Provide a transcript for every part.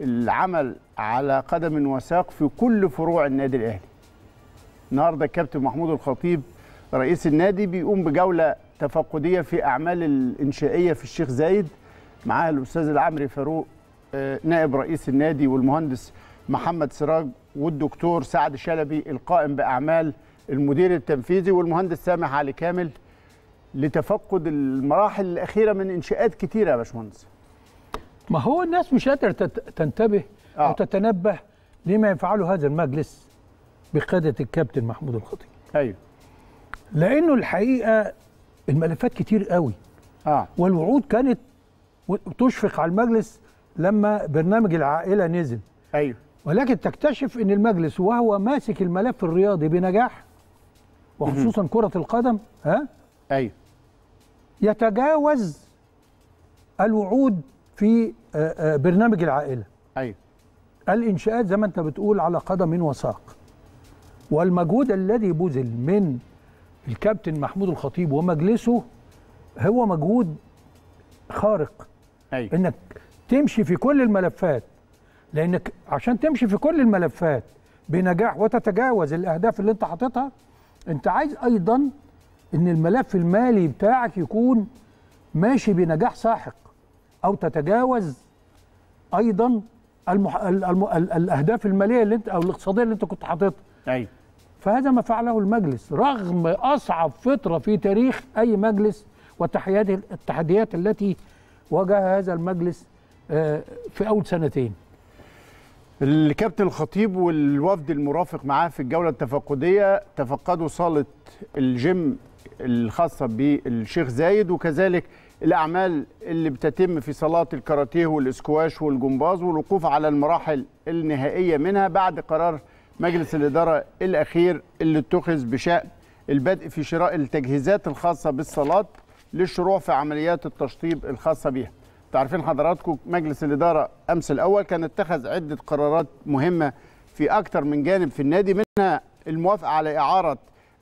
العمل على قدم وساق في كل فروع النادي الاهلي النهارده الكابتن محمود الخطيب رئيس النادي بيقوم بجوله تفقديه في اعمال الانشائيه في الشيخ زايد معاه الاستاذ العمري فاروق آه، نائب رئيس النادي والمهندس محمد سراج والدكتور سعد شلبي القائم باعمال المدير التنفيذي والمهندس سامح علي كامل لتفقد المراحل الاخيره من انشاءات كثيره يا باشمهندس ما هو الناس مش قادره تنتبه آه. او تتنبه لما يفعله هذا المجلس بقياده الكابتن محمود الخطيب ايوه لانه الحقيقه الملفات كتير قوي آه. والوعود كانت تشفق على المجلس لما برنامج العائله نزل ايوه ولكن تكتشف ان المجلس وهو ماسك الملف الرياضي بنجاح وخصوصا كره القدم ها ايوه يتجاوز الوعود في آه، آه، برنامج العائله ايوه الانشاءات زي ما انت بتقول على قدم وساق والمجهود الذي بذل من الكابتن محمود الخطيب ومجلسه هو مجهود خارق أيوة. انك تمشي في كل الملفات لانك عشان تمشي في كل الملفات بنجاح وتتجاوز الاهداف اللي انت حاططها انت عايز ايضا ان الملف المالي بتاعك يكون ماشي بنجاح ساحق أو تتجاوز أيضا المح... الم... الأهداف المالية اللي أنت أو الاقتصادية اللي أنت كنت حاططها أيوه فهذا ما فعله المجلس رغم أصعب فترة في تاريخ أي مجلس والتحديات التي واجهها هذا المجلس آه، في أول سنتين الكابتن الخطيب والوفد المرافق معاه في الجولة التفقدية تفقدوا صالة الجيم الخاصة بالشيخ زايد وكذلك الاعمال اللي بتتم في صالات الكاراتيه والاسكواش والجمباز والوقوف على المراحل النهائيه منها بعد قرار مجلس الاداره الاخير اللي اتخذ بشان البدء في شراء التجهيزات الخاصه بالصالات للشروع في عمليات التشطيب الخاصه بها. تعرفين حضراتكم مجلس الاداره امس الاول كان اتخذ عده قرارات مهمه في اكثر من جانب في النادي منها الموافقه على اعاره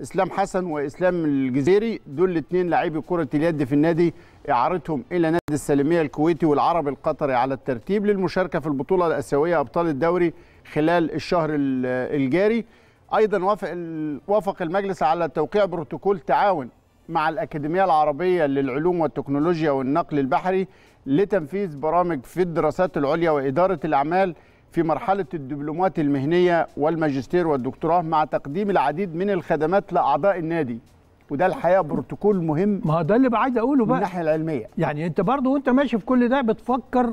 اسلام حسن واسلام الجزيري دول الاثنين لاعبي كره اليد في النادي اعارتهم الى نادي السلميه الكويتي والعربي القطري على الترتيب للمشاركه في البطوله الاسيويه ابطال الدوري خلال الشهر الجاري ايضا وافق وافق المجلس على توقيع بروتوكول تعاون مع الأكاديمية العربية للعلوم والتكنولوجيا والنقل البحري لتنفيذ برامج في الدراسات العليا وإدارة الأعمال في مرحلة الدبلومات المهنية والماجستير والدكتوراه مع تقديم العديد من الخدمات لأعضاء النادي وده الحقيقه بروتوكول مهم ما ده اللي بقى عايز اقوله بقى من الناحيه العلميه يعني انت برضه وانت ماشي في كل ده بتفكر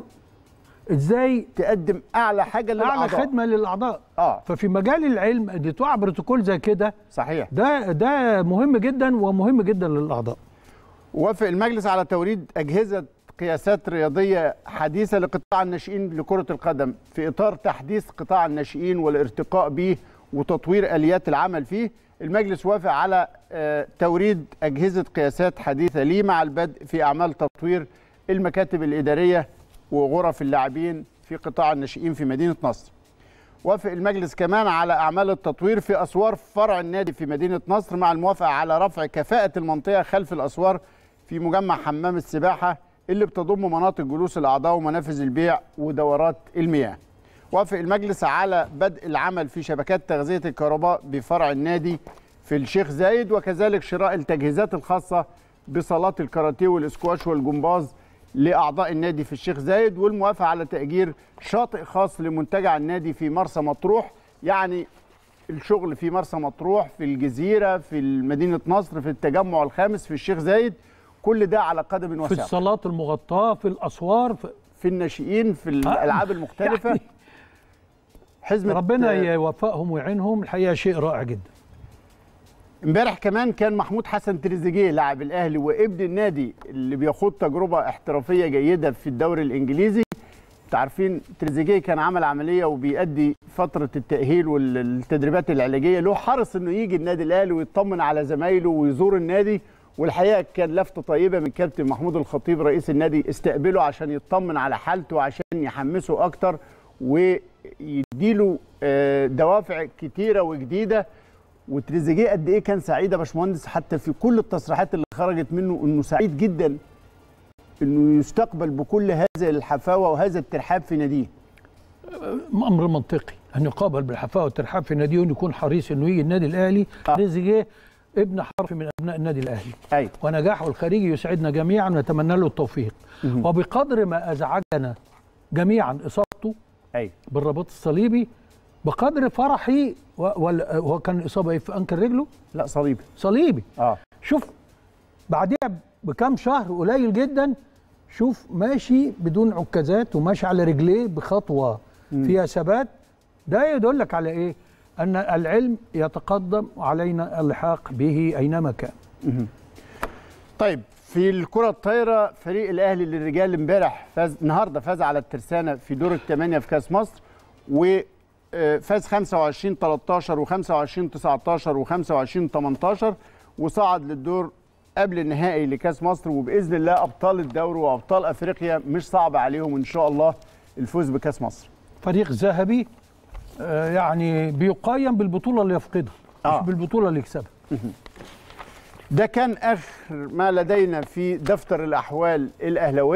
ازاي تقدم اعلى حاجه للاعضاء اعلى خدمه للاعضاء اه ففي مجال العلم ان توقع بروتوكول زي كده صحيح ده ده مهم جدا ومهم جدا للاعضاء وافق المجلس على توريد اجهزه قياسات رياضية حديثة لقطاع الناشئين لكرة القدم في إطار تحديث قطاع الناشئين والارتقاء به وتطوير آليات العمل فيه المجلس وافق على آه، توريد أجهزة قياسات حديثة ليه مع البدء في أعمال تطوير المكاتب الإدارية وغرف اللاعبين في قطاع الناشئين في مدينة نصر وافق المجلس كمان على أعمال التطوير في أسوار فرع النادي في مدينة نصر مع الموافقة على رفع كفاءة المنطقة خلف الأسوار في مجمع حمام السباحة اللي بتضم مناطق جلوس الأعضاء ومنافذ البيع ودورات المياه وافق المجلس على بدء العمل في شبكات تغذية الكهرباء بفرع النادي في الشيخ زايد وكذلك شراء التجهيزات الخاصة بصالات الكاراتيه والاسكواش والجمباز لأعضاء النادي في الشيخ زايد والموافقة على تأجير شاطئ خاص لمنتجع النادي في مرسى مطروح يعني الشغل في مرسى مطروح في الجزيرة في مدينة نصر في التجمع الخامس في الشيخ زايد كل ده على قدم وساق في الصالات المغطاه في الاسوار في, في الناشئين في آه. الالعاب المختلفه يعني حزمه ربنا آه، يوفقهم ويعينهم الحقيقه شيء رائع جدا امبارح كمان كان محمود حسن تريزيجيه لاعب الاهلي وابن النادي اللي بيخوض تجربه احترافيه جيده في الدوري الانجليزي عارفين تريزيجيه كان عمل عمليه وبيأدي فتره التاهيل والتدريبات العلاجيه له حرص انه يجي النادي الاهلي ويطمن على زمايله ويزور النادي والحقيقه كان لفته طيبه من كابتن محمود الخطيب رئيس النادي استقبله عشان يطمن على حالته وعشان يحمسه اكتر ويديله آه، دوافع كتيره وجديده وتريزيجيه قد ايه كان سعيد يا باشمهندس حتى في كل التصريحات اللي خرجت منه انه سعيد جدا انه يستقبل بكل هذه الحفاوه وهذا الترحاب في ناديه آه، امر منطقي ان يقابل بالحفاوه والترحاب في ناديه ويكون يكون حريص انه يجي النادي الاهلي آه. تريزيجيه ابن حرف من ابناء النادي الاهلي أيوة. ونجاحه الخارجي يسعدنا جميعا ونتمنى له التوفيق مم. وبقدر ما ازعجنا جميعا اصابته أيوة. بالرباط الصليبي بقدر فرحي هو كان الاصابه ايه في انكل رجله لا صليبي صليبي اه شوف بعدها بكام شهر قليل جدا شوف ماشي بدون عكازات وماشي على رجليه بخطوه مم. فيها ثبات ده يدلك على ايه أن العلم يتقدم علينا اللحاق به أينما كان طيب في الكرة الطايرة فريق الأهلي للرجال امبارح فاز النهارده فاز على الترسانة في دور الثمانية في كأس مصر وفاز 25 13 و25 19 و25 18 وصعد للدور قبل النهائي لكأس مصر وبإذن الله أبطال الدوري وأبطال أفريقيا مش صعب عليهم إن شاء الله الفوز بكأس مصر فريق ذهبي آه، يعني بيقيم بالبطوله اللي يفقدها آه. مش بالبطوله اللي يكسبها ده كان اخر ما لدينا في دفتر الاحوال الاهلاويه